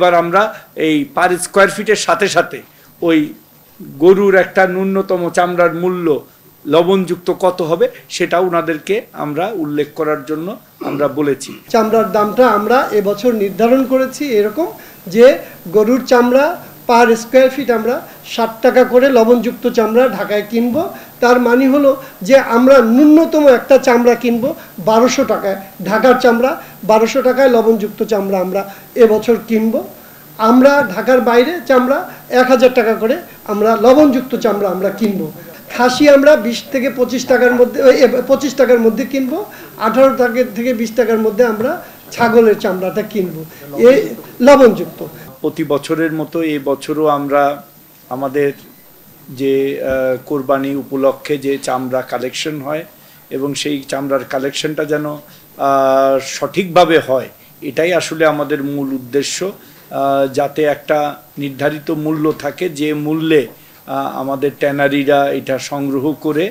এবার আমরা এই পার স্কোয়ার ফিটের সাথে সাথে ওই গরুর একটা ন্যূনতম চামড়ার মূল্য লবণযুক্ত কত হবে সেটা ওনাদেরকে আমরা উল্লেখ করার জন্য আমরা বলেছি চামড়ার দামটা আমরা এবছর নির্ধারণ করেছি এরকম যে গরুর চামড়া পার স্কোয়ার ফিট আমরা ষাট টাকা করে লবণযুক্ত চামড়া ঢাকায় কিনবো তার মানে হলো যে আমরা ন্যূনতম একটা চামড়া কিনবো বারোশো টাকায় ঢাকার চামড়া বারোশো টাকায় লবণযুক্ত চামড়া আমরা এবছর কিনবো আমরা ঢাকার বাইরে চামড়া এক হাজার টাকা করে আমরা লবণযুক্ত চামড়া আমরা কিনবো খাসি আমরা বিশ থেকে পঁচিশ টাকার মধ্যে পঁচিশ টাকার মধ্যে কিনবো আঠারো টাকা থেকে বিশ টাকার মধ্যে আমরা ছাগলের চামড়াটা কিনবো এ লবণযুক্ত প্রতি বছরের মতো এই বছরও আমরা আমাদের যে কোরবানি উপলক্ষে যে চামড়া কালেকশন হয় এবং সেই চামড়ার কালেকশনটা যেন সঠিকভাবে হয় এটাই আসলে আমাদের মূল উদ্দেশ্য যাতে একটা নির্ধারিত মূল্য থাকে যে মূল্যে আমাদের ট্যানারিরা এটা সংগ্রহ করে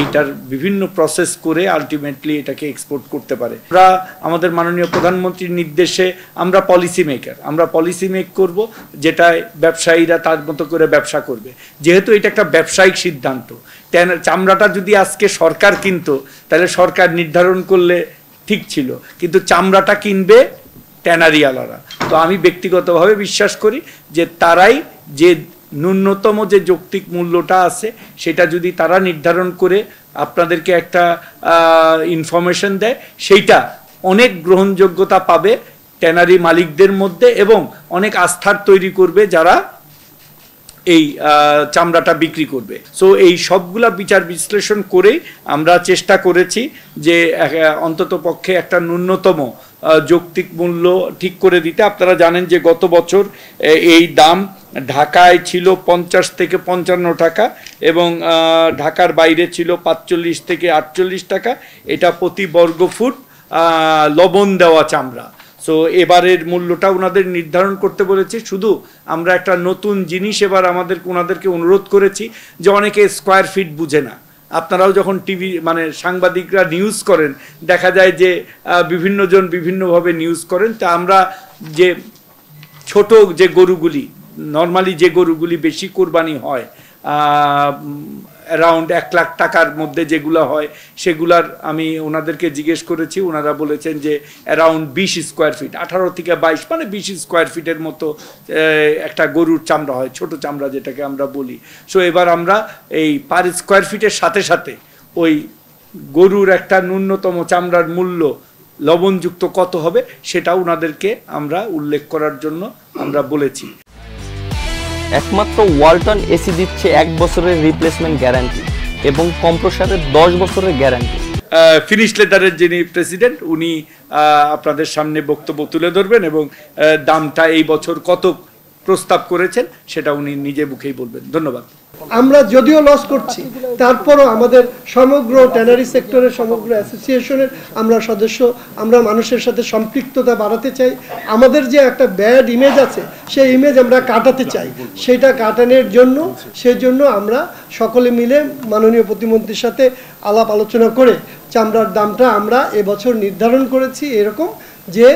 এইটার বিভিন্ন প্রসেস করে আলটিমেটলি এটাকে এক্সপোর্ট করতে পারে আমরা আমাদের মাননীয় প্রধানমন্ত্রীর নির্দেশে আমরা পলিসি মেকার আমরা পলিসি মেক করব যেটায় ব্যবসায়ীরা তার মতো করে ব্যবসা করবে যেহেতু এটা একটা ব্যবসায়িক সিদ্ধান্ত চামড়াটা যদি আজকে সরকার কিনতো তাহলে সরকার নির্ধারণ করলে ঠিক ছিল কিন্তু চামড়াটা কিনবে ট্যানারিওয়ালারা তো আমি ব্যক্তিগতভাবে বিশ্বাস করি যে তারাই যে ন্যূনতম যে যৌক্তিক মূল্যটা আছে সেটা যদি তারা নির্ধারণ করে আপনাদেরকে একটা ইনফরমেশন দেয় সেইটা অনেক গ্রহণযোগ্যতা পাবে ট্যানারি মালিকদের মধ্যে এবং অনেক আস্থার তৈরি করবে যারা এই চামড়াটা বিক্রি করবে সো এই সবগুলা বিচার বিশ্লেষণ করে আমরা চেষ্টা করেছি যে অন্তত পক্ষে একটা ন্যূনতম যৌক্তিক মূল্য ঠিক করে দিতে আপনারা জানেন যে গত বছর এই দাম ঢাকায় ছিল পঞ্চাশ থেকে পঞ্চান্ন টাকা এবং ঢাকার বাইরে ছিল পাঁচচল্লিশ থেকে আটচল্লিশ টাকা এটা প্রতি বর্গ ফুট লবণ দেওয়া চামড়া সো এবারের মূল্যটা ওনাদের নির্ধারণ করতে বলেছি শুধু আমরা একটা নতুন জিনিস এবার আমাদের ওনাদেরকে অনুরোধ করেছি যে অনেকে স্কোয়ার ফিট বুঝে না আপনারাও যখন টিভি মানে সাংবাদিকরা নিউজ করেন দেখা যায় যে বিভিন্নজন বিভিন্নভাবে নিউজ করেন তা আমরা যে ছোট যে গরুগুলি নর্মালি যে গরুগুলি বেশি কোরবানি হয় অ্যারাউন্ড এক লাখ টাকার মধ্যে যেগুলো হয় সেগুলার আমি ওনাদেরকে জিজ্ঞেস করেছি ওনারা বলেছেন যে অ্যারাউন্ড বিশ স্কোয়ার ফিট আঠারো থেকে বাইশ মানে বিশ স্কোয়ার ফিটের মতো একটা গরুর চামড়া হয় ছোট চামড়া যেটাকে আমরা বলি সো এবার আমরা এই পার স্কোয়ার ফিটের সাথে সাথে ওই গরুর একটা ন্যূনতম চামড়ার মূল্য লবণযুক্ত কত হবে সেটা ওনাদেরকে আমরা উল্লেখ করার জন্য আমরা বলেছি একমাত্র ওয়ালটন এসি দিচ্ছে এক বছরের রিপ্লেসমেন্ট গ্যারান্টি এবং কম্প্রসারের দশ বছরের গ্যারান্টি ফিনিশ লেদারের যিনি প্রেসিডেন্ট উনি আপনাদের সামনে বক্তব্য তুলে ধরবেন এবং দামটা এই বছর কত প্রস্তাব করেছেন সেটা উনি নিজে মুখেই বলবেন ধন্যবাদ আমরা যদিও লস করছি তারপরও আমাদের সমগ্র ট্যানারি সেক্টরের সমগ্র অ্যাসোসিয়েশনের আমরা সদস্য আমরা মানুষের সাথে সম্পৃক্ততা বাড়াতে চাই আমাদের যে একটা ব্যাড ইমেজ আছে সেই ইমেজ আমরা কাটাতে চাই সেটা কাটানোর জন্য সেজন্য আমরা সকলে মিলে মাননীয় প্রতিমন্ত্রীর সাথে আলাপ আলোচনা করে চামড়ার দামটা আমরা এবছর নির্ধারণ করেছি এরকম যে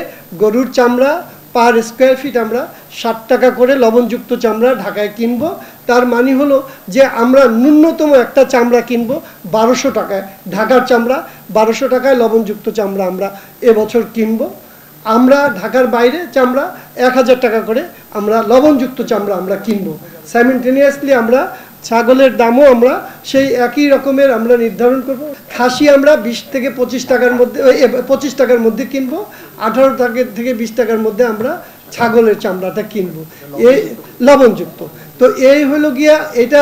গরুর চামড়া পার স্কোয়ার ফিট আমরা ষাট টাকা করে লবণযুক্ত চামড়া ঢাকায় কিনবো তার মানে হলো যে আমরা ন্যূনতম একটা চামড়া কিনবো বারোশো টাকায় ঢাকার চামড়া বারোশো টাকায় লবণযুক্ত চামড়া আমরা এবছর কিনবো আমরা ঢাকার বাইরে চামড়া এক হাজার টাকা করে আমরা লবণযুক্ত চামড়া আমরা কিনবো সাইমেন্টেনিয়াসলি আমরা ছাগলের দামও আমরা সেই একই রকমের আমরা নির্ধারণ করব খাসি আমরা বিশ থেকে পঁচিশ টাকার মধ্যে পঁচিশ টাকার মধ্যে কিনবো আঠারো টাকা থেকে বিশ টাকার মধ্যে আমরা ছাগলের চামড়াটা কিনব এই লবণযুক্ত তো এই হলো গিয়া এটা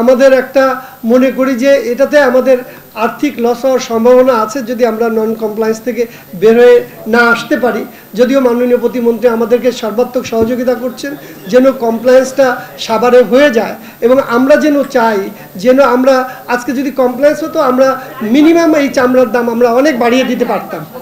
আমাদের একটা মনে করি যে এটাতে আমাদের আর্থিক লস হওয়ার সম্ভাবনা আছে যদি আমরা নন কমপ্লায়েন্স থেকে বের হয়ে না আসতে পারি যদিও মাননীয় প্রতিমন্ত্রী আমাদেরকে সর্বাত্মক সহযোগিতা করছেন যেন কমপ্লায়েন্সটা সাবারে হয়ে যায় এবং আমরা যেন চাই যেন আমরা আজকে যদি কমপ্লায়েন্স হতো আমরা মিনিমাম এই চামড়ার দাম আমরা অনেক বাড়িয়ে দিতে পারতাম